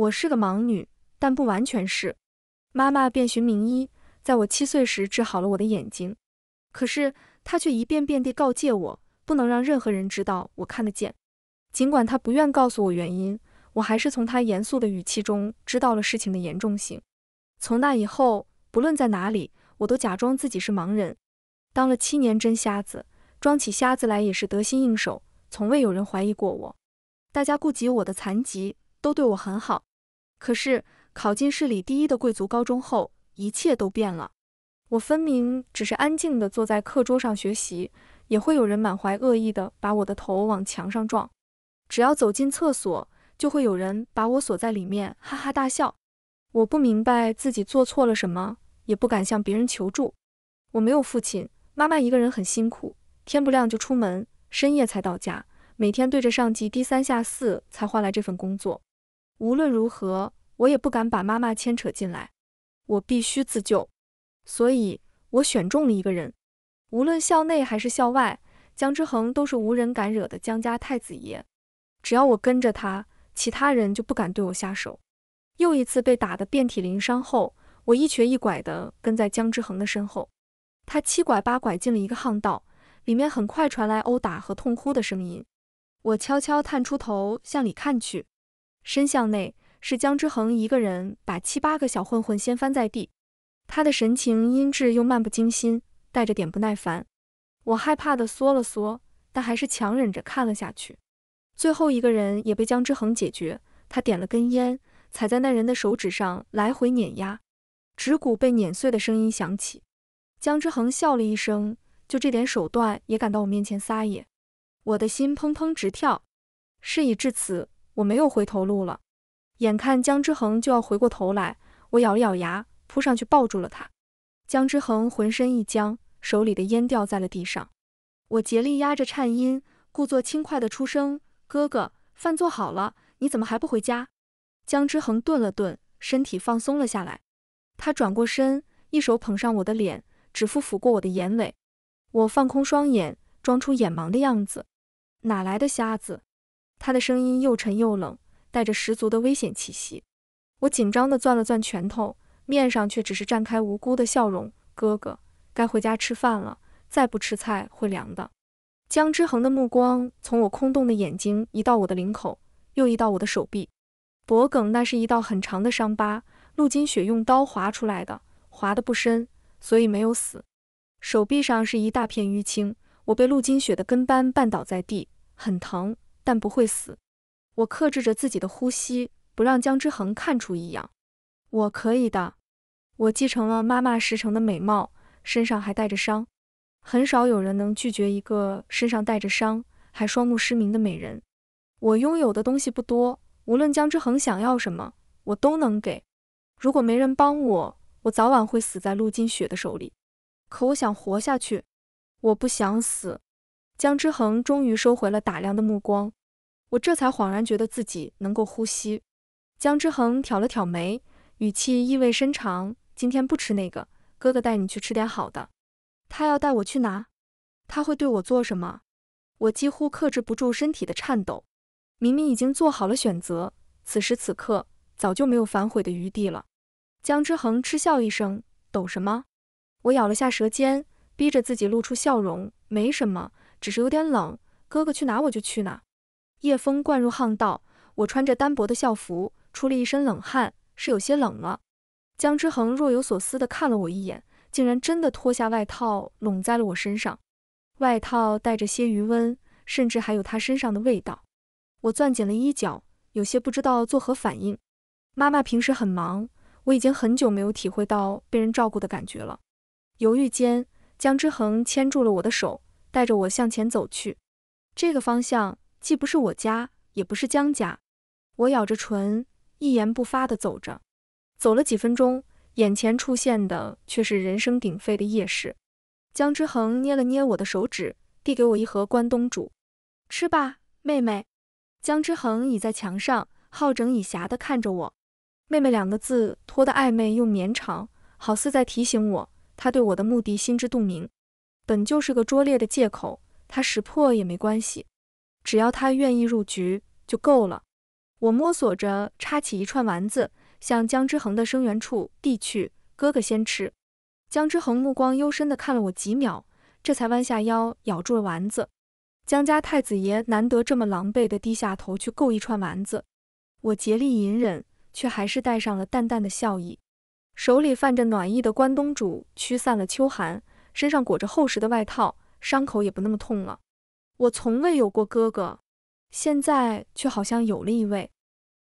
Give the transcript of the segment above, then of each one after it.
我是个盲女，但不完全是。妈妈遍寻名医，在我七岁时治好了我的眼睛。可是她却一遍遍地告诫我，不能让任何人知道我看得见。尽管她不愿告诉我原因，我还是从她严肃的语气中知道了事情的严重性。从那以后，不论在哪里，我都假装自己是盲人。当了七年真瞎子，装起瞎子来也是得心应手，从未有人怀疑过我。大家顾及我的残疾，都对我很好。可是考进市里第一的贵族高中后，一切都变了。我分明只是安静地坐在课桌上学习，也会有人满怀恶意地把我的头往墙上撞。只要走进厕所，就会有人把我锁在里面，哈哈大笑。我不明白自己做错了什么，也不敢向别人求助。我没有父亲，妈妈一个人很辛苦，天不亮就出门，深夜才到家，每天对着上级低三下四，才换来这份工作。无论如何，我也不敢把妈妈牵扯进来，我必须自救。所以，我选中了一个人。无论校内还是校外，江之恒都是无人敢惹的江家太子爷。只要我跟着他，其他人就不敢对我下手。又一次被打得遍体鳞伤后，我一瘸一拐的跟在江之恒的身后。他七拐八拐进了一个巷道，里面很快传来殴打和痛哭的声音。我悄悄探出头向里看去。身向内，是江之恒一个人把七八个小混混掀翻在地。他的神情阴鸷又漫不经心，带着点不耐烦。我害怕地缩了缩，但还是强忍着看了下去。最后一个人也被江之恒解决。他点了根烟，踩在那人的手指上来回碾压，指骨被碾碎的声音响起。江之恒笑了一声：“就这点手段也敢到我面前撒野？”我的心砰砰直跳。事已至此。我没有回头路了，眼看江之恒就要回过头来，我咬了咬牙，扑上去抱住了他。江之恒浑身一僵，手里的烟掉在了地上。我竭力压着颤音，故作轻快的出声：“哥哥，饭做好了，你怎么还不回家？”江之恒顿了顿，身体放松了下来。他转过身，一手捧上我的脸，指腹抚过我的眼尾。我放空双眼，装出眼盲的样子。哪来的瞎子？他的声音又沉又冷，带着十足的危险气息。我紧张地攥了攥拳头，面上却只是绽开无辜的笑容。哥哥，该回家吃饭了，再不吃菜会凉的。江之恒的目光从我空洞的眼睛移到我的领口，又移到我的手臂、脖颈。那是一道很长的伤疤，陆金雪用刀划出来的，划的不深，所以没有死。手臂上是一大片淤青，我被陆金雪的跟班绊倒在地，很疼。但不会死。我克制着自己的呼吸，不让江之恒看出异样。我可以的。我继承了妈妈石城的美貌，身上还带着伤。很少有人能拒绝一个身上带着伤还双目失明的美人。我拥有的东西不多，无论江之恒想要什么，我都能给。如果没人帮我，我早晚会死在陆金雪的手里。可我想活下去，我不想死。江之恒终于收回了打量的目光，我这才恍然觉得自己能够呼吸。江之恒挑了挑眉，语气意味深长：“今天不吃那个，哥哥带你去吃点好的。”他要带我去哪？他会对我做什么？我几乎克制不住身体的颤抖，明明已经做好了选择，此时此刻早就没有反悔的余地了。江之恒嗤笑一声：“抖什么？”我咬了下舌尖，逼着自己露出笑容：“没什么。”只是有点冷，哥哥去哪我就去哪。夜风灌入巷道，我穿着单薄的校服，出了一身冷汗，是有些冷了。江之恒若有所思地看了我一眼，竟然真的脱下外套拢在了我身上。外套带着些余温，甚至还有他身上的味道。我攥紧了衣角，有些不知道作何反应。妈妈平时很忙，我已经很久没有体会到被人照顾的感觉了。犹豫间，江之恒牵住了我的手。带着我向前走去，这个方向既不是我家，也不是江家。我咬着唇，一言不发地走着。走了几分钟，眼前出现的却是人声鼎沸的夜市。江之恒捏了捏我的手指，递给我一盒关东煮，吃吧，妹妹。江之恒倚在墙上，好整以暇地看着我。妹妹两个字拖得暧昧又绵长，好似在提醒我，他对我的目的心知肚明。本就是个拙劣的借口，他识破也没关系，只要他愿意入局就够了。我摸索着插起一串丸子，向江之恒的生源处递去：“哥哥先吃。”江之恒目光幽深地看了我几秒，这才弯下腰咬住了丸子。江家太子爷难得这么狼狈地低下头去够一串丸子，我竭力隐忍，却还是带上了淡淡的笑意。手里泛着暖意的关东煮驱散了秋寒。身上裹着厚实的外套，伤口也不那么痛了。我从未有过哥哥，现在却好像有了一位。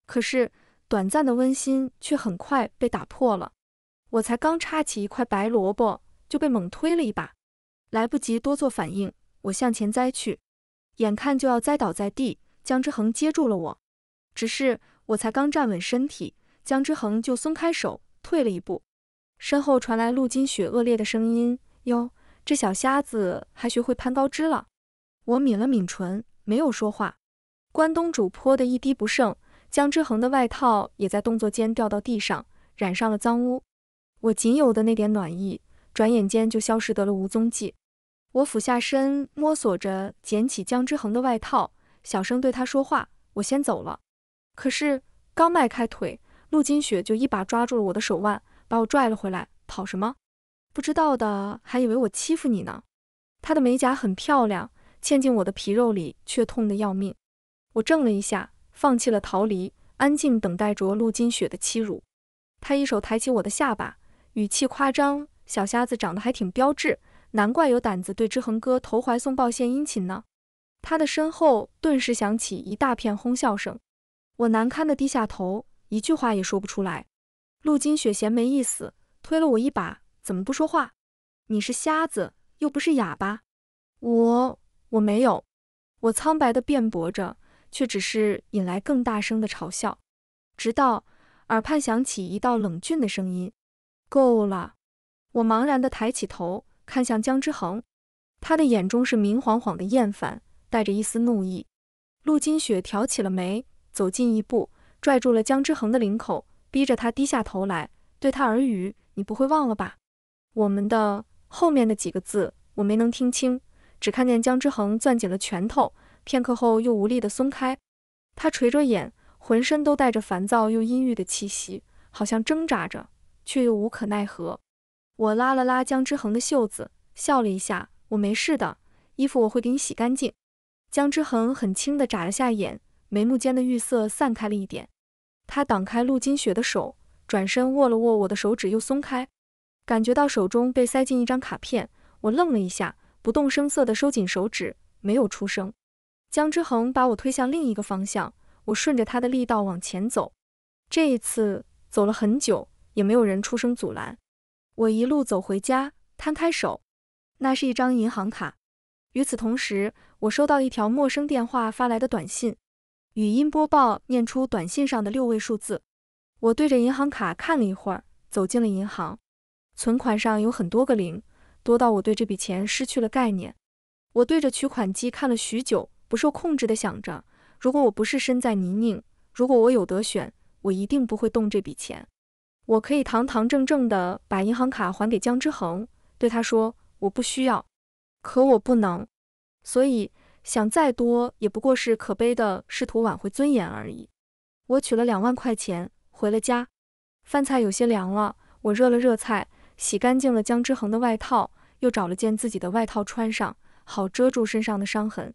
可是短暂的温馨却很快被打破了。我才刚插起一块白萝卜，就被猛推了一把，来不及多做反应，我向前栽去，眼看就要栽倒在地，江之恒接住了我。只是我才刚站稳身体，江之恒就松开手，退了一步。身后传来陆金雪恶劣的声音。哟，这小瞎子还学会攀高枝了。我抿了抿唇，没有说话。关东煮泼的一滴不剩，江之恒的外套也在动作间掉到地上，染上了脏污。我仅有的那点暖意，转眼间就消失得了无踪迹。我俯下身，摸索着捡起江之恒的外套，小声对他说话：“我先走了。”可是刚迈开腿，陆金雪就一把抓住了我的手腕，把我拽了回来：“跑什么？”不知道的还以为我欺负你呢。她的美甲很漂亮，嵌进我的皮肉里却痛得要命。我怔了一下，放弃了逃离，安静等待着陆金雪的欺辱。她一手抬起我的下巴，语气夸张：“小瞎子长得还挺标致，难怪有胆子对之恒哥投怀送抱献殷勤呢。”他的身后顿时响起一大片哄笑声。我难堪地低下头，一句话也说不出来。陆金雪嫌没意思，推了我一把。怎么不说话？你是瞎子又不是哑巴，我我没有，我苍白的辩驳着，却只是引来更大声的嘲笑。直到耳畔响起一道冷峻的声音：“够了。”我茫然的抬起头，看向江之恒，他的眼中是明晃晃的厌烦，带着一丝怒意。陆金雪挑起了眉，走近一步，拽住了江之恒的领口，逼着他低下头来，对他耳语：“你不会忘了吧？”我们的后面的几个字我没能听清，只看见江之恒攥紧了拳头，片刻后又无力的松开。他垂着眼，浑身都带着烦躁又阴郁的气息，好像挣扎着却又无可奈何。我拉了拉江之恒的袖子，笑了一下：“我没事的，衣服我会给你洗干净。”江之恒很轻的眨了下眼，眉目间的玉色散开了一点。他挡开陆金雪的手，转身握了握我的手指，又松开。感觉到手中被塞进一张卡片，我愣了一下，不动声色地收紧手指，没有出声。江之恒把我推向另一个方向，我顺着他的力道往前走。这一次走了很久，也没有人出声阻拦。我一路走回家，摊开手，那是一张银行卡。与此同时，我收到一条陌生电话发来的短信，语音播报念出短信上的六位数字。我对着银行卡看了一会儿，走进了银行。存款上有很多个零，多到我对这笔钱失去了概念。我对着取款机看了许久，不受控制的想着：如果我不是身在泥泞，如果我有得选，我一定不会动这笔钱。我可以堂堂正正的把银行卡还给江之恒，对他说我不需要。可我不能，所以想再多也不过是可悲的试图挽回尊严而已。我取了两万块钱回了家，饭菜有些凉了，我热了热菜。洗干净了江之恒的外套，又找了件自己的外套穿上，好遮住身上的伤痕。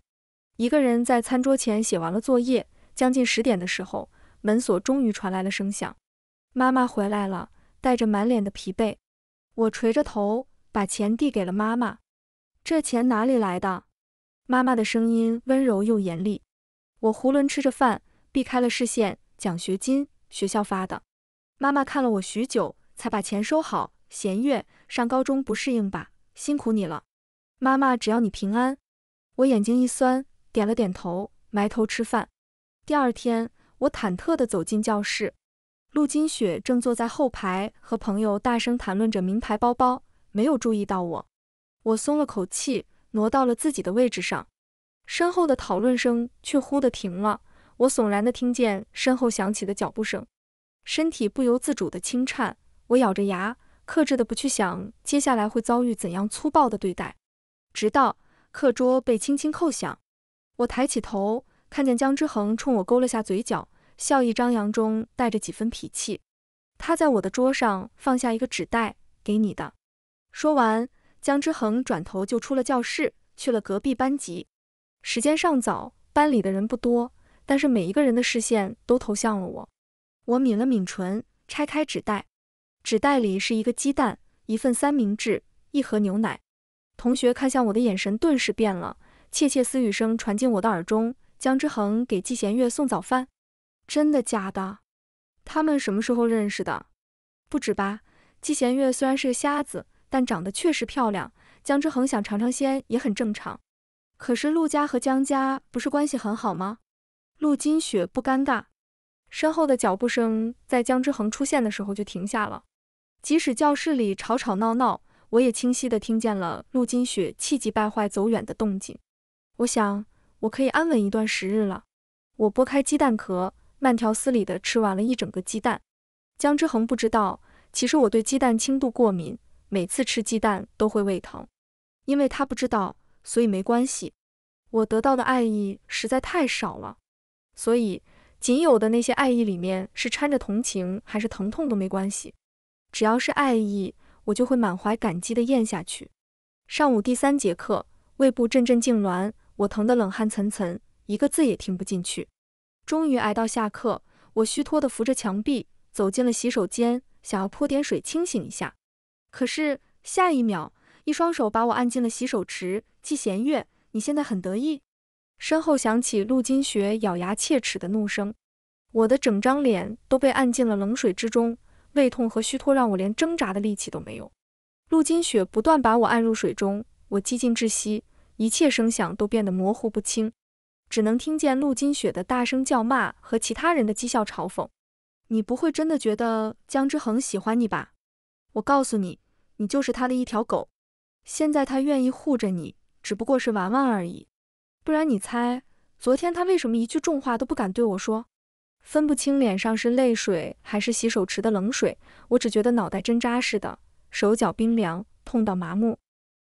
一个人在餐桌前写完了作业，将近十点的时候，门锁终于传来了声响，妈妈回来了，带着满脸的疲惫。我垂着头，把钱递给了妈妈。这钱哪里来的？妈妈的声音温柔又严厉。我囫囵吃着饭，避开了视线。奖学金，学校发的。妈妈看了我许久，才把钱收好。弦月上高中不适应吧，辛苦你了，妈妈。只要你平安，我眼睛一酸，点了点头，埋头吃饭。第二天，我忐忑地走进教室，陆金雪正坐在后排和朋友大声谈论着名牌包包，没有注意到我。我松了口气，挪到了自己的位置上，身后的讨论声却忽的停了。我悚然地听见身后响起的脚步声，身体不由自主地轻颤，我咬着牙。克制的不去想接下来会遭遇怎样粗暴的对待，直到课桌被轻轻叩响，我抬起头，看见江之恒冲我勾了下嘴角，笑意张扬中带着几分脾气。他在我的桌上放下一个纸袋，给你的。说完，江之恒转头就出了教室，去了隔壁班级。时间尚早，班里的人不多，但是每一个人的视线都投向了我。我抿了抿唇，拆开纸袋。纸袋里是一个鸡蛋，一份三明治，一盒牛奶。同学看向我的眼神顿时变了，窃窃私语声传进我的耳中。江之恒给季贤月送早饭，真的假的？他们什么时候认识的？不止吧？季贤月虽然是个瞎子，但长得确实漂亮。江之恒想尝尝鲜也很正常。可是陆家和江家不是关系很好吗？陆金雪不尴尬。身后的脚步声在江之恒出现的时候就停下了。即使教室里吵吵闹闹，我也清晰地听见了陆金雪气急败坏走远的动静。我想，我可以安稳一段时日了。我剥开鸡蛋壳，慢条斯理地吃完了一整个鸡蛋。江之恒不知道，其实我对鸡蛋轻度过敏，每次吃鸡蛋都会胃疼。因为他不知道，所以没关系。我得到的爱意实在太少了，所以仅有的那些爱意里面是掺着同情还是疼痛都没关系。只要是爱意，我就会满怀感激地咽下去。上午第三节课，胃部阵阵痉挛，我疼得冷汗涔涔，一个字也听不进去。终于挨到下课，我虚脱地扶着墙壁走进了洗手间，想要泼点水清醒一下。可是下一秒，一双手把我按进了洗手池。季贤月，你现在很得意？身后响起陆金雪咬牙切齿的怒声，我的整张脸都被按进了冷水之中。胃痛和虚脱让我连挣扎的力气都没有。陆金雪不断把我按入水中，我几近窒息，一切声响都变得模糊不清，只能听见陆金雪的大声叫骂和其他人的讥笑嘲讽。你不会真的觉得江之恒喜欢你吧？我告诉你，你就是他的一条狗。现在他愿意护着你，只不过是玩玩而已。不然你猜，昨天他为什么一句重话都不敢对我说？分不清脸上是泪水还是洗手池的冷水，我只觉得脑袋针扎似的，手脚冰凉，痛到麻木，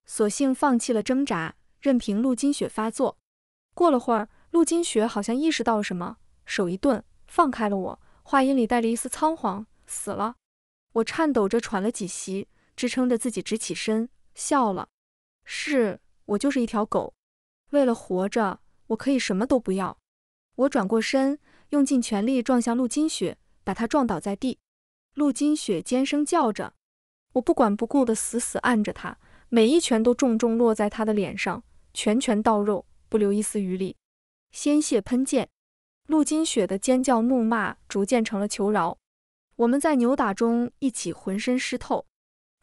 索性放弃了挣扎，任凭陆金雪发作。过了会儿，陆金雪好像意识到了什么，手一顿，放开了我，话音里带着一丝仓皇：“死了。”我颤抖着喘了几息，支撑着自己直起身，笑了：“是我，就是一条狗，为了活着，我可以什么都不要。”我转过身。用尽全力撞向陆金雪，把她撞倒在地。陆金雪尖声叫着：“我不管不顾地死死按着她，每一拳都重重落在她的脸上，拳拳到肉，不留一丝余力，鲜血喷溅。”陆金雪的尖叫怒骂逐渐成了求饶。我们在扭打中一起浑身湿透，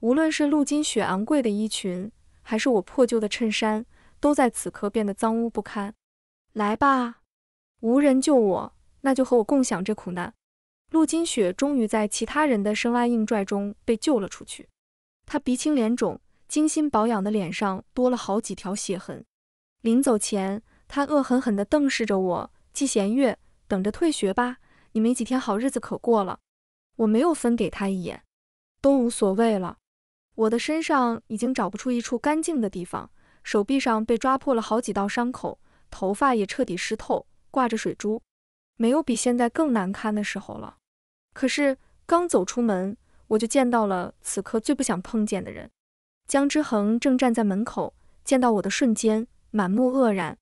无论是陆金雪昂贵的衣裙，还是我破旧的衬衫，都在此刻变得脏污不堪。来吧，无人救我。那就和我共享这苦难。陆金雪终于在其他人的生拉硬拽中被救了出去。她鼻青脸肿，精心保养的脸上多了好几条血痕。临走前，她恶狠狠地瞪视着我：“季贤月，等着退学吧，你没几天好日子可过了。”我没有分给她一眼，都无所谓了。我的身上已经找不出一处干净的地方，手臂上被抓破了好几道伤口，头发也彻底湿透，挂着水珠。没有比现在更难堪的时候了。可是刚走出门，我就见到了此刻最不想碰见的人，江之恒正站在门口。见到我的瞬间，满目愕然。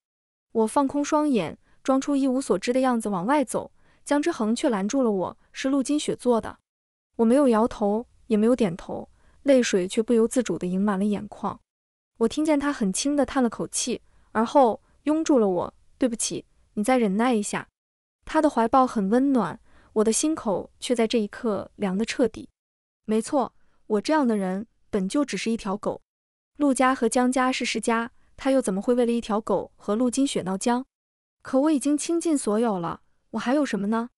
我放空双眼，装出一无所知的样子往外走。江之恒却拦住了我，是陆金雪做的。我没有摇头，也没有点头，泪水却不由自主地盈满了眼眶。我听见他很轻地叹了口气，而后拥住了我。对不起，你再忍耐一下。他的怀抱很温暖，我的心口却在这一刻凉得彻底。没错，我这样的人本就只是一条狗。陆家和江家是世家，他又怎么会为了一条狗和陆金雪闹僵？可我已经倾尽所有了，我还有什么呢？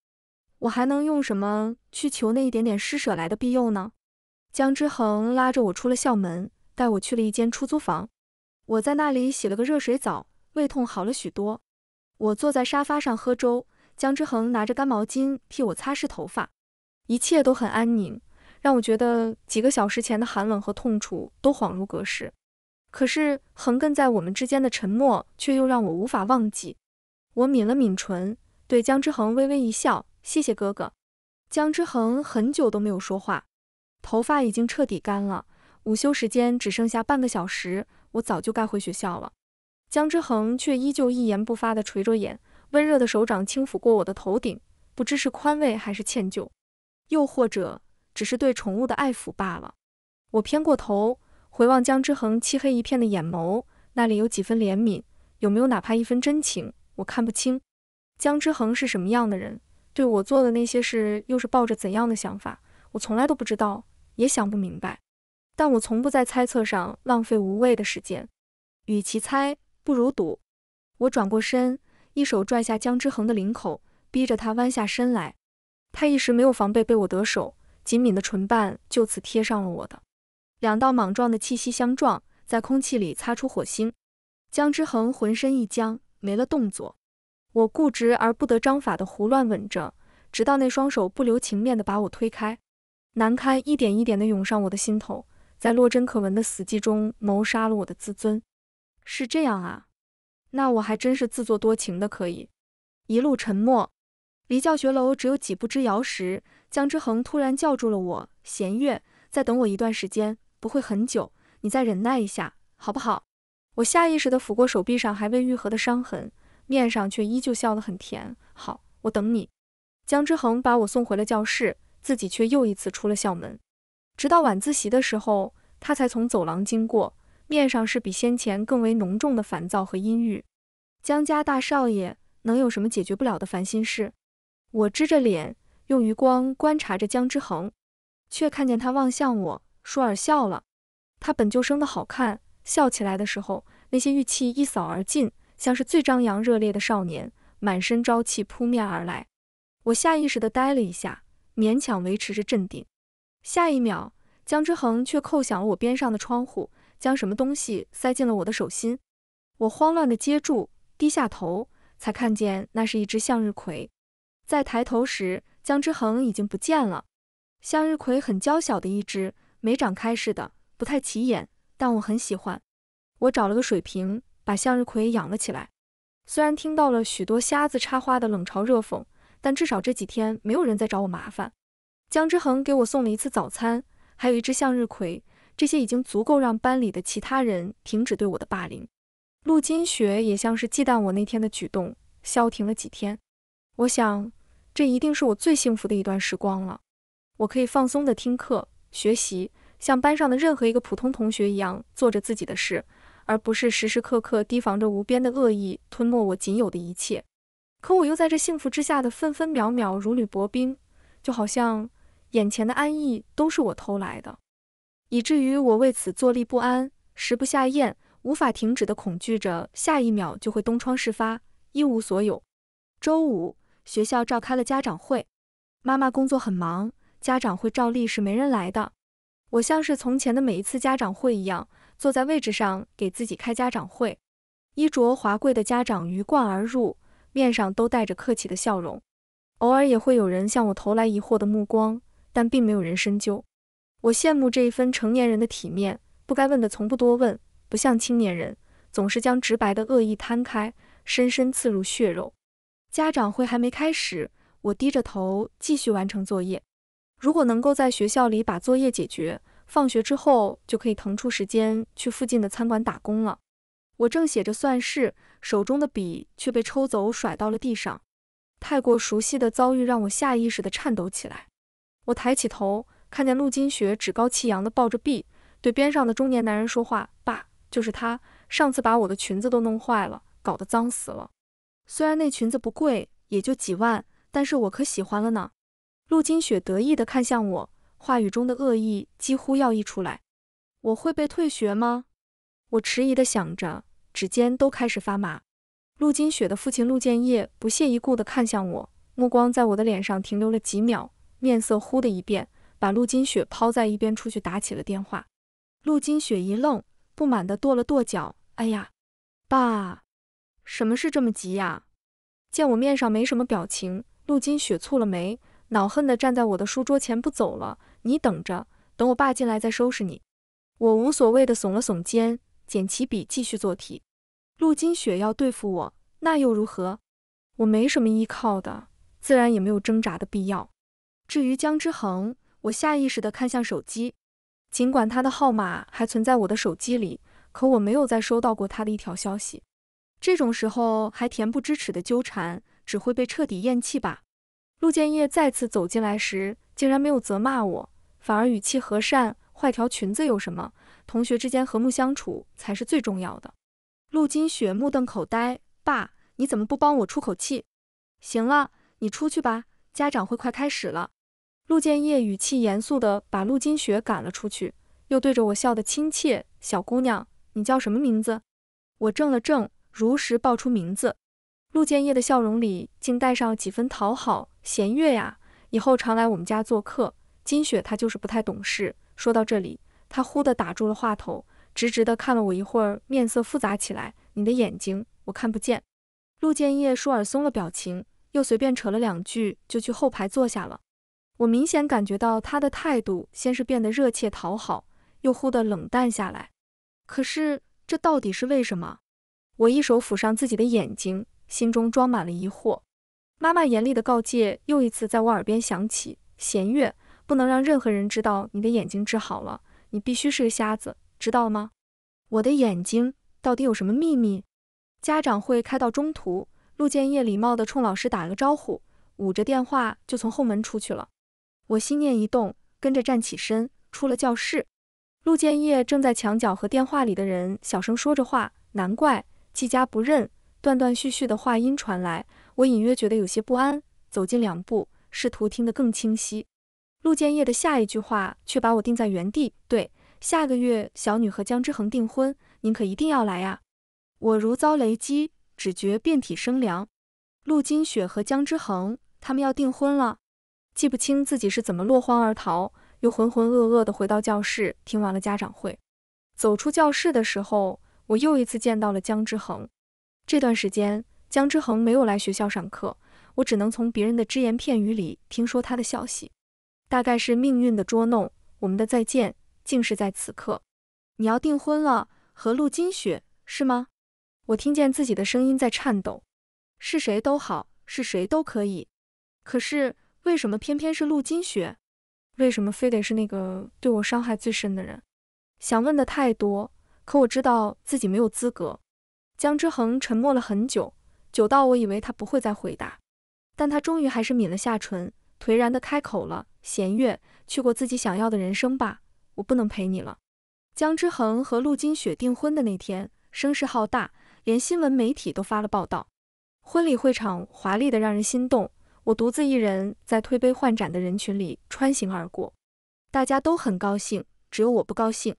我还能用什么去求那一点点施舍来的庇佑呢？江之恒拉着我出了校门，带我去了一间出租房。我在那里洗了个热水澡，胃痛好了许多。我坐在沙发上喝粥。江之恒拿着干毛巾替我擦拭头发，一切都很安宁，让我觉得几个小时前的寒冷和痛楚都恍如隔世。可是横亘在我们之间的沉默，却又让我无法忘记。我抿了抿唇，对江之恒微微一笑：“谢谢哥哥。”江之恒很久都没有说话，头发已经彻底干了。午休时间只剩下半个小时，我早就该回学校了。江之恒却依旧一言不发地垂着眼。温热的手掌轻抚过我的头顶，不知是宽慰还是歉疚，又或者只是对宠物的爱抚罢了。我偏过头，回望江之恒漆黑一片的眼眸，那里有几分怜悯，有没有哪怕一分真情，我看不清。江之恒是什么样的人，对我做的那些事又是抱着怎样的想法，我从来都不知道，也想不明白。但我从不在猜测上浪费无谓的时间，与其猜，不如赌。我转过身。一手拽下江之恒的领口，逼着他弯下身来。他一时没有防备，被我得手，紧抿的唇瓣就此贴上了我的。两道莽撞的气息相撞，在空气里擦出火星。江之恒浑身一僵，没了动作。我固执而不得章法的胡乱吻着，直到那双手不留情面的把我推开。难堪一点一点的涌上我的心头，在落针可闻的死寂中谋杀了我的自尊。是这样啊。那我还真是自作多情的，可以一路沉默。离教学楼只有几步之遥时，江之恒突然叫住了我：“弦月，再等我一段时间，不会很久，你再忍耐一下，好不好？”我下意识地抚过手臂上还未愈合的伤痕，面上却依旧笑得很甜。“好，我等你。”江之恒把我送回了教室，自己却又一次出了校门。直到晚自习的时候，他才从走廊经过。面上是比先前更为浓重的烦躁和阴郁。江家大少爷能有什么解决不了的烦心事？我支着脸，用余光观察着江之恒，却看见他望向我，舒尔笑了。他本就生的好看，笑起来的时候，那些玉气一扫而尽，像是最张扬热烈的少年，满身朝气扑面而来。我下意识地呆了一下，勉强维持着镇定。下一秒，江之恒却叩响了我边上的窗户。将什么东西塞进了我的手心，我慌乱地接住，低下头才看见那是一只向日葵。在抬头时，江之恒已经不见了。向日葵很娇小的一只，没长开似的，不太起眼，但我很喜欢。我找了个水瓶，把向日葵养了起来。虽然听到了许多瞎子插花的冷嘲热讽，但至少这几天没有人再找我麻烦。江之恒给我送了一次早餐，还有一只向日葵。这些已经足够让班里的其他人停止对我的霸凌。陆金雪也像是忌惮我那天的举动，消停了几天。我想，这一定是我最幸福的一段时光了。我可以放松的听课、学习，像班上的任何一个普通同学一样做着自己的事，而不是时时刻刻提防着无边的恶意吞没我仅有的一切。可我又在这幸福之下的分分秒秒如履薄冰，就好像眼前的安逸都是我偷来的。以至于我为此坐立不安，食不下咽，无法停止的恐惧着，下一秒就会东窗事发，一无所有。周五，学校召开了家长会，妈妈工作很忙，家长会照例是没人来的。我像是从前的每一次家长会一样，坐在位置上给自己开家长会。衣着华贵的家长鱼贯而入，面上都带着客气的笑容，偶尔也会有人向我投来疑惑的目光，但并没有人深究。我羡慕这一分成年人的体面，不该问的从不多问，不像青年人总是将直白的恶意摊开，深深刺入血肉。家长会还没开始，我低着头继续完成作业。如果能够在学校里把作业解决，放学之后就可以腾出时间去附近的餐馆打工了。我正写着算式，手中的笔却被抽走，甩到了地上。太过熟悉的遭遇让我下意识地颤抖起来。我抬起头。看见陆金雪趾高气扬的抱着臂，对边上的中年男人说话：“爸，就是他，上次把我的裙子都弄坏了，搞得脏死了。虽然那裙子不贵，也就几万，但是我可喜欢了呢。”陆金雪得意地看向我，话语中的恶意几乎要溢出来。我会被退学吗？我迟疑地想着，指尖都开始发麻。陆金雪的父亲陆建业不屑一顾地看向我，目光在我的脸上停留了几秒，面色忽的一变。把陆金雪抛在一边，出去打起了电话。陆金雪一愣，不满地跺了跺脚：“哎呀，爸，什么事这么急呀？”见我面上没什么表情，陆金雪蹙了眉，恼恨地站在我的书桌前不走了。“你等着，等我爸进来再收拾你。”我无所谓的耸了耸肩，捡起笔继续做题。陆金雪要对付我，那又如何？我没什么依靠的，自然也没有挣扎的必要。至于江之恒。我下意识地看向手机，尽管他的号码还存在我的手机里，可我没有再收到过他的一条消息。这种时候还恬不知耻的纠缠，只会被彻底厌弃吧？陆建业再次走进来时，竟然没有责骂我，反而语气和善：“坏条裙子有什么？同学之间和睦相处才是最重要的。”陆金雪目瞪口呆：“爸，你怎么不帮我出口气？行了，你出去吧，家长会快开始了。”陆建业语气严肃地把陆金雪赶了出去，又对着我笑得亲切：“小姑娘，你叫什么名字？”我怔了怔，如实报出名字。陆建业的笑容里竟带上几分讨好：“弦月呀，以后常来我们家做客。金雪她就是不太懂事。”说到这里，她忽地打住了话头，直直的看了我一会儿，面色复杂起来：“你的眼睛我看不见。”陆建业舒尔松了表情，又随便扯了两句，就去后排坐下了。我明显感觉到他的态度先是变得热切讨好，又忽地冷淡下来。可是这到底是为什么？我一手抚上自己的眼睛，心中装满了疑惑。妈妈严厉的告诫又一次在我耳边响起：“弦月，不能让任何人知道你的眼睛治好了，你必须是个瞎子，知道吗？”我的眼睛到底有什么秘密？家长会开到中途，陆建业礼貌地冲老师打了个招呼，捂着电话就从后门出去了。我心念一动，跟着站起身，出了教室。陆建业正在墙角和电话里的人小声说着话，难怪季家不认，断断续续的话音传来，我隐约觉得有些不安，走近两步，试图听得更清晰。陆建业的下一句话却把我定在原地：“对，下个月小女和江之恒订婚，您可一定要来呀！”我如遭雷击，只觉遍体生凉。陆金雪和江之恒，他们要订婚了。记不清自己是怎么落荒而逃，又浑浑噩噩地回到教室，听完了家长会。走出教室的时候，我又一次见到了江之恒。这段时间，江之恒没有来学校上课，我只能从别人的只言片语里听说他的消息。大概是命运的捉弄，我们的再见竟是在此刻。你要订婚了，和陆金雪是吗？我听见自己的声音在颤抖。是谁都好，是谁都可以，可是。为什么偏偏是陆金雪？为什么非得是那个对我伤害最深的人？想问的太多，可我知道自己没有资格。江之恒沉默了很久，久到我以为他不会再回答，但他终于还是抿了下唇，颓然的开口了：“弦月，去过自己想要的人生吧，我不能陪你了。”江之恒和陆金雪订婚的那天，声势浩大，连新闻媒体都发了报道。婚礼会场华丽的让人心动。我独自一人在推杯换盏的人群里穿行而过，大家都很高兴，只有我不高兴。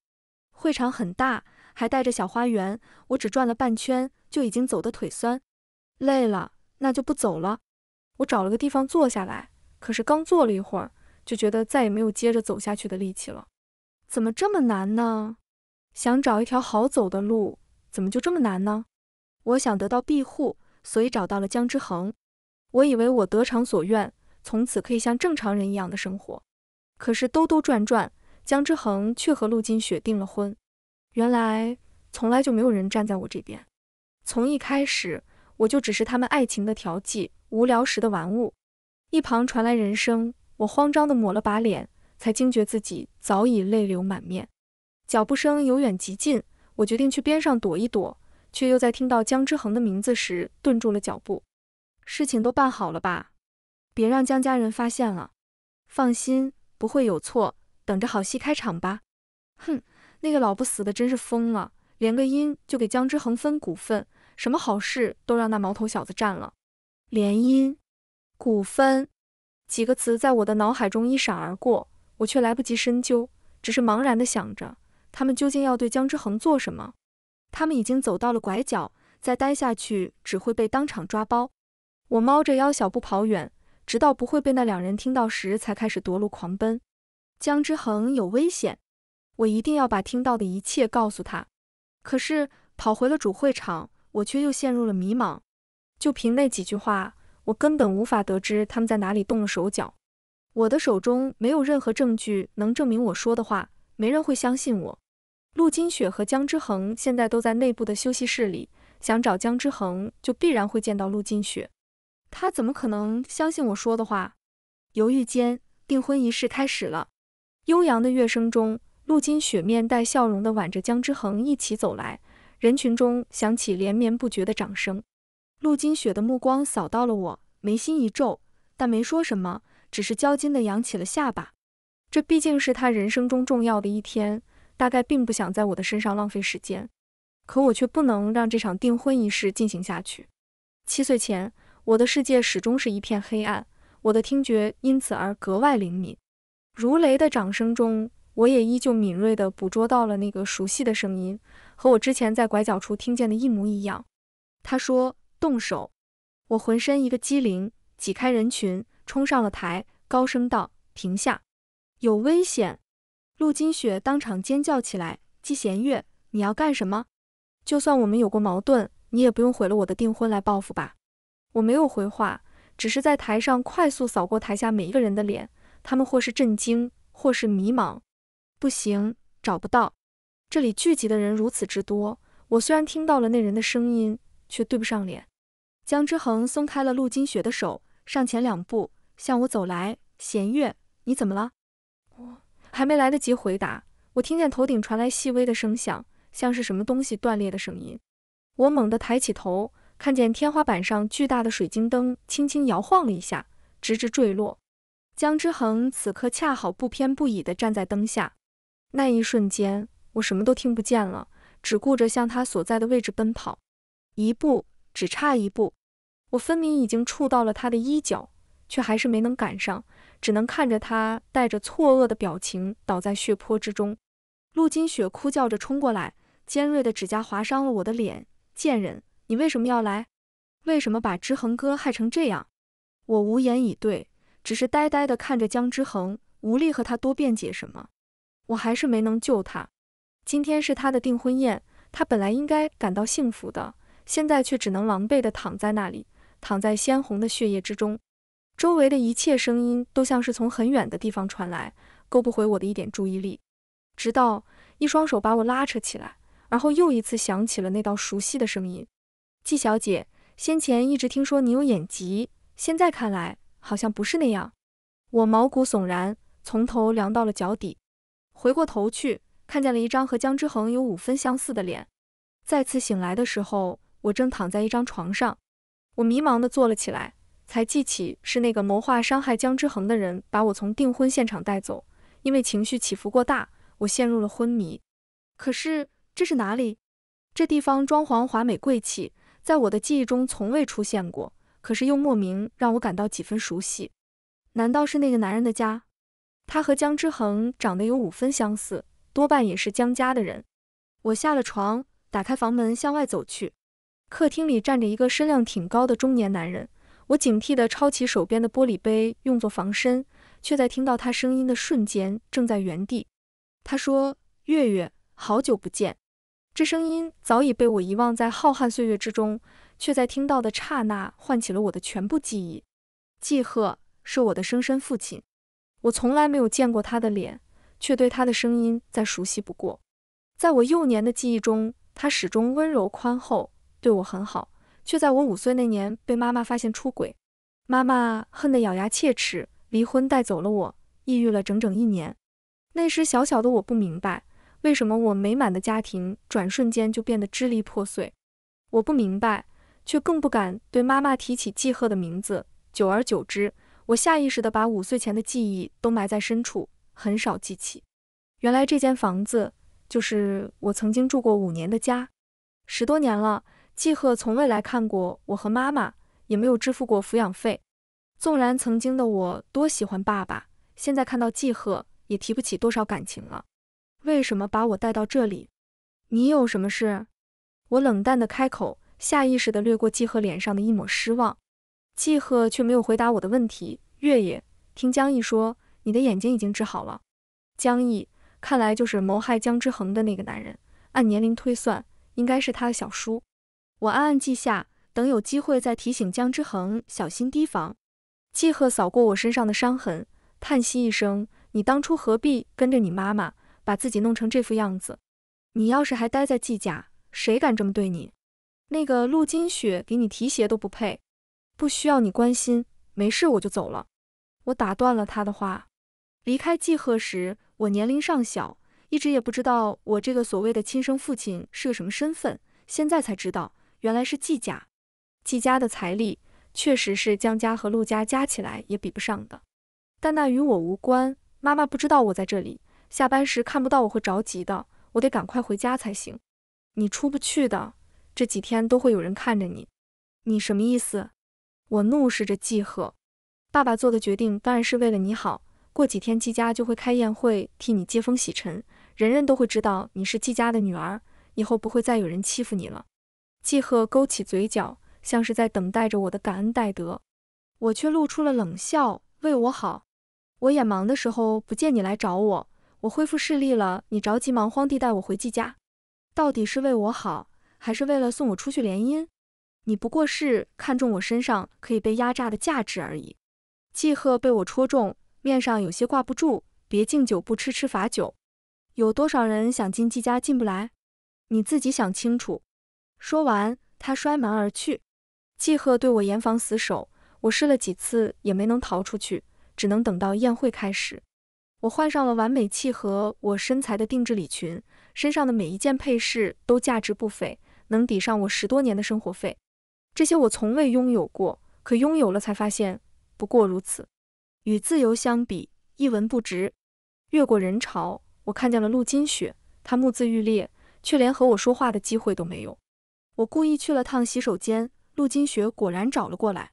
会场很大，还带着小花园，我只转了半圈就已经走得腿酸，累了，那就不走了。我找了个地方坐下来，可是刚坐了一会儿，就觉得再也没有接着走下去的力气了。怎么这么难呢？想找一条好走的路，怎么就这么难呢？我想得到庇护，所以找到了江之恒。我以为我得偿所愿，从此可以像正常人一样的生活。可是兜兜转转，江之恒却和陆金雪订了婚。原来从来就没有人站在我这边，从一开始我就只是他们爱情的调剂，无聊时的玩物。一旁传来人声，我慌张地抹了把脸，才惊觉自己早已泪流满面。脚步声由远及近，我决定去边上躲一躲，却又在听到江之恒的名字时顿住了脚步。事情都办好了吧，别让江家人发现了。放心，不会有错，等着好戏开场吧。哼，那个老不死的真是疯了，连个姻就给江之恒分股份，什么好事都让那毛头小子占了。联姻、股份几个词在我的脑海中一闪而过，我却来不及深究，只是茫然的想着，他们究竟要对江之恒做什么？他们已经走到了拐角，再待下去只会被当场抓包。我猫着腰，小步跑远，直到不会被那两人听到时，才开始夺路狂奔。江之恒有危险，我一定要把听到的一切告诉他。可是跑回了主会场，我却又陷入了迷茫。就凭那几句话，我根本无法得知他们在哪里动了手脚。我的手中没有任何证据能证明我说的话，没人会相信我。陆金雪和江之恒现在都在内部的休息室里，想找江之恒，就必然会见到陆金雪。他怎么可能相信我说的话？犹豫间，订婚仪式开始了。悠扬的乐声中，陆金雪面带笑容地挽着江之恒一起走来，人群中响起连绵不绝的掌声。陆金雪的目光扫到了我，眉心一皱，但没说什么，只是焦矜地扬起了下巴。这毕竟是他人生中重要的一天，大概并不想在我的身上浪费时间。可我却不能让这场订婚仪式进行下去。七岁前。我的世界始终是一片黑暗，我的听觉因此而格外灵敏。如雷的掌声中，我也依旧敏锐地捕捉到了那个熟悉的声音，和我之前在拐角处听见的一模一样。他说：“动手！”我浑身一个激灵，挤开人群，冲上了台，高声道：“停下！有危险！”陆金雪当场尖叫起来：“季贤月，你要干什么？就算我们有过矛盾，你也不用毁了我的订婚来报复吧？”我没有回话，只是在台上快速扫过台下每一个人的脸，他们或是震惊，或是迷茫。不行，找不到，这里聚集的人如此之多，我虽然听到了那人的声音，却对不上脸。江之恒松开了陆金雪的手，上前两步向我走来：“弦月，你怎么了？”我还没来得及回答，我听见头顶传来细微的声响，像是什么东西断裂的声音。我猛地抬起头。看见天花板上巨大的水晶灯轻轻摇晃了一下，直直坠落。江之恒此刻恰好不偏不倚地站在灯下，那一瞬间，我什么都听不见了，只顾着向他所在的位置奔跑，一步，只差一步，我分明已经触到了他的衣角，却还是没能赶上，只能看着他带着错愕的表情倒在血泊之中。陆金雪哭叫着冲过来，尖锐的指甲划伤了我的脸，贱人！你为什么要来？为什么把之恒哥害成这样？我无言以对，只是呆呆地看着江之恒，无力和他多辩解什么。我还是没能救他。今天是他的订婚宴，他本来应该感到幸福的，现在却只能狼狈地躺在那里，躺在鲜红的血液之中。周围的一切声音都像是从很远的地方传来，勾不回我的一点注意力。直到一双手把我拉扯起来，然后又一次响起了那道熟悉的声音。季小姐先前一直听说你有眼疾，现在看来好像不是那样。我毛骨悚然，从头凉到了脚底。回过头去，看见了一张和江之恒有五分相似的脸。再次醒来的时候，我正躺在一张床上。我迷茫地坐了起来，才记起是那个谋划伤害江之恒的人把我从订婚现场带走。因为情绪起伏过大，我陷入了昏迷。可是这是哪里？这地方装潢华美贵气。在我的记忆中从未出现过，可是又莫名让我感到几分熟悉。难道是那个男人的家？他和江之恒长得有五分相似，多半也是江家的人。我下了床，打开房门向外走去。客厅里站着一个身量挺高的中年男人，我警惕地抄起手边的玻璃杯用作防身，却在听到他声音的瞬间正在原地。他说：“月月，好久不见。”这声音早已被我遗忘在浩瀚岁月之中，却在听到的刹那唤起了我的全部记忆。季鹤是我的生身父亲，我从来没有见过他的脸，却对他的声音再熟悉不过。在我幼年的记忆中，他始终温柔宽厚，对我很好。却在我五岁那年被妈妈发现出轨，妈妈恨得咬牙切齿，离婚带走了我，抑郁了整整一年。那时小小的我不明白。为什么我美满的家庭转瞬间就变得支离破碎？我不明白，却更不敢对妈妈提起季贺的名字。久而久之，我下意识地把五岁前的记忆都埋在深处，很少记起。原来这间房子就是我曾经住过五年的家。十多年了，季贺从未来看过我和妈妈，也没有支付过抚养费。纵然曾经的我多喜欢爸爸，现在看到季贺也提不起多少感情了。为什么把我带到这里？你有什么事？我冷淡的开口，下意识的掠过季鹤脸上的一抹失望。季鹤却没有回答我的问题。月野，听江毅说，你的眼睛已经治好了。江毅，看来就是谋害江之恒的那个男人。按年龄推算，应该是他的小叔。我暗暗记下，等有机会再提醒江之恒小心提防。季鹤扫过我身上的伤痕，叹息一声：“你当初何必跟着你妈妈？”把自己弄成这副样子，你要是还待在季家，谁敢这么对你？那个陆金雪给你提鞋都不配，不需要你关心。没事，我就走了。我打断了他的话。离开季贺时，我年龄尚小，一直也不知道我这个所谓的亲生父亲是个什么身份。现在才知道，原来是季家。季家的财力确实是江家和陆家加起来也比不上的，但那与我无关。妈妈不知道我在这里。下班时看不到我会着急的，我得赶快回家才行。你出不去的，这几天都会有人看着你。你什么意思？我怒视着季贺，爸爸做的决定当然是为了你好。过几天季家就会开宴会替你接风洗尘，人人都会知道你是季家的女儿，以后不会再有人欺负你了。季贺勾起嘴角，像是在等待着我的感恩戴德，我却露出了冷笑。为我好？我眼盲的时候不见你来找我。我恢复视力了，你着急忙慌地带我回季家，到底是为我好，还是为了送我出去联姻？你不过是看中我身上可以被压榨的价值而已。季鹤被我戳中，面上有些挂不住，别敬酒不吃吃罚酒。有多少人想进季家进不来？你自己想清楚。说完，他摔门而去。季鹤对我严防死守，我试了几次也没能逃出去，只能等到宴会开始。我换上了完美契合我身材的定制礼裙，身上的每一件配饰都价值不菲，能抵上我十多年的生活费。这些我从未拥有过，可拥有了才发现不过如此，与自由相比，一文不值。越过人潮，我看见了陆金雪，她目眦欲裂，却连和我说话的机会都没有。我故意去了趟洗手间，陆金雪果然找了过来。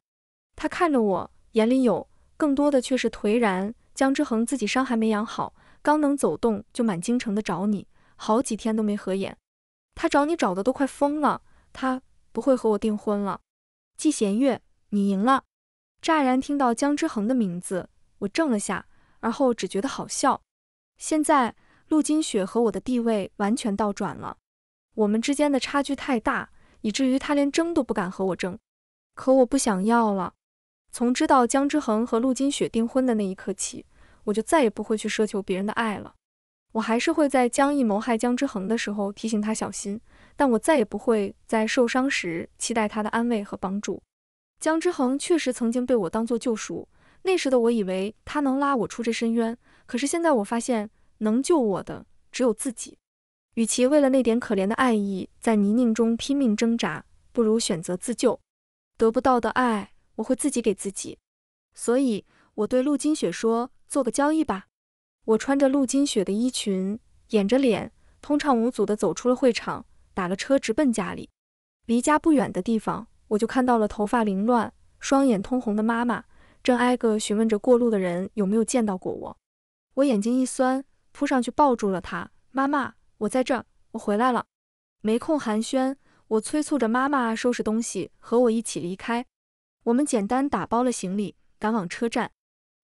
她看着我，眼里有更多的却是颓然。江之恒自己伤还没养好，刚能走动就满京城的找你，好几天都没合眼。他找你找的都快疯了，他不会和我订婚了。季弦月，你赢了。乍然听到江之恒的名字，我怔了下，而后只觉得好笑。现在陆金雪和我的地位完全倒转了，我们之间的差距太大，以至于他连争都不敢和我争。可我不想要了。从知道江之恒和陆金雪订婚的那一刻起，我就再也不会去奢求别人的爱了。我还是会在江毅谋害江之恒的时候提醒他小心，但我再也不会在受伤时期待他的安慰和帮助。江之恒确实曾经被我当做救赎，那时的我以为他能拉我出这深渊，可是现在我发现能救我的只有自己。与其为了那点可怜的爱意在泥泞中拼命挣扎，不如选择自救。得不到的爱。我会自己给自己，所以我对陆金雪说：“做个交易吧。”我穿着陆金雪的衣裙，掩着脸，通畅无阻地走出了会场，打了车直奔家里。离家不远的地方，我就看到了头发凌乱、双眼通红的妈妈，正挨个询问着过路的人有没有见到过我。我眼睛一酸，扑上去抱住了她：“妈妈，我在这，儿，我回来了。”没空寒暄，我催促着妈妈收拾东西，和我一起离开。我们简单打包了行李，赶往车站。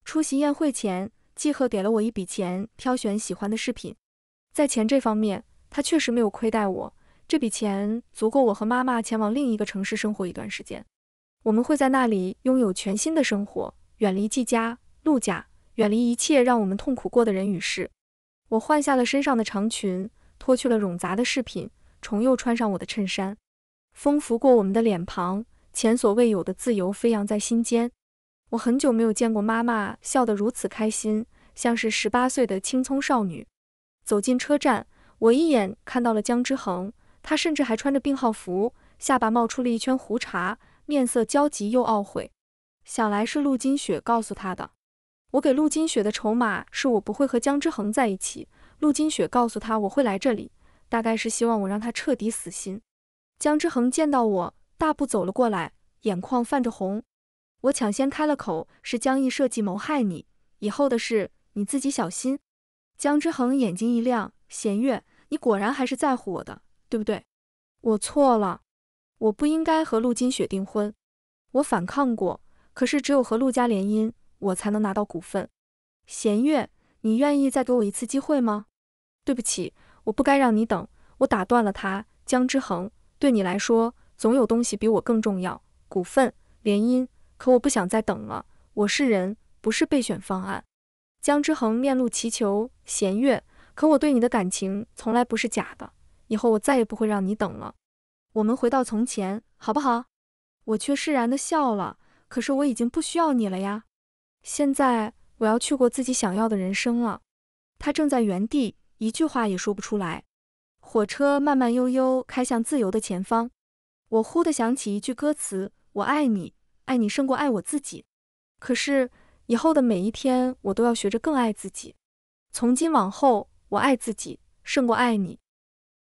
出席宴会前，季赫给了我一笔钱，挑选喜欢的饰品。在钱这方面，他确实没有亏待我。这笔钱足够我和妈妈前往另一个城市生活一段时间。我们会在那里拥有全新的生活，远离季家、陆家，远离一切让我们痛苦过的人与事。我换下了身上的长裙，脱去了冗杂的饰品，重又穿上我的衬衫。风拂过我们的脸庞。前所未有的自由飞扬在心间，我很久没有见过妈妈笑得如此开心，像是十八岁的青葱少女。走进车站，我一眼看到了江之恒，他甚至还穿着病号服，下巴冒出了一圈胡茬，面色焦急又懊悔。想来是陆金雪告诉他的。我给陆金雪的筹码是我不会和江之恒在一起。陆金雪告诉他我会来这里，大概是希望我让他彻底死心。江之恒见到我。大步走了过来，眼眶泛着红。我抢先开了口：“是江毅设计谋害你，以后的事你自己小心。”江之恒眼睛一亮：“弦月，你果然还是在乎我的，对不对？”我错了，我不应该和陆金雪订婚。我反抗过，可是只有和陆家联姻，我才能拿到股份。弦月，你愿意再给我一次机会吗？对不起，我不该让你等。我打断了他。江之恒，对你来说。总有东西比我更重要，股份联姻，可我不想再等了。我是人，不是备选方案。江之恒面露祈求，弦月，可我对你的感情从来不是假的。以后我再也不会让你等了。我们回到从前，好不好？我却释然的笑了。可是我已经不需要你了呀。现在我要去过自己想要的人生了。他正在原地，一句话也说不出来。火车慢慢悠悠开向自由的前方。我忽地想起一句歌词：“我爱你，爱你胜过爱我自己。”可是以后的每一天，我都要学着更爱自己。从今往后，我爱自己胜过爱你。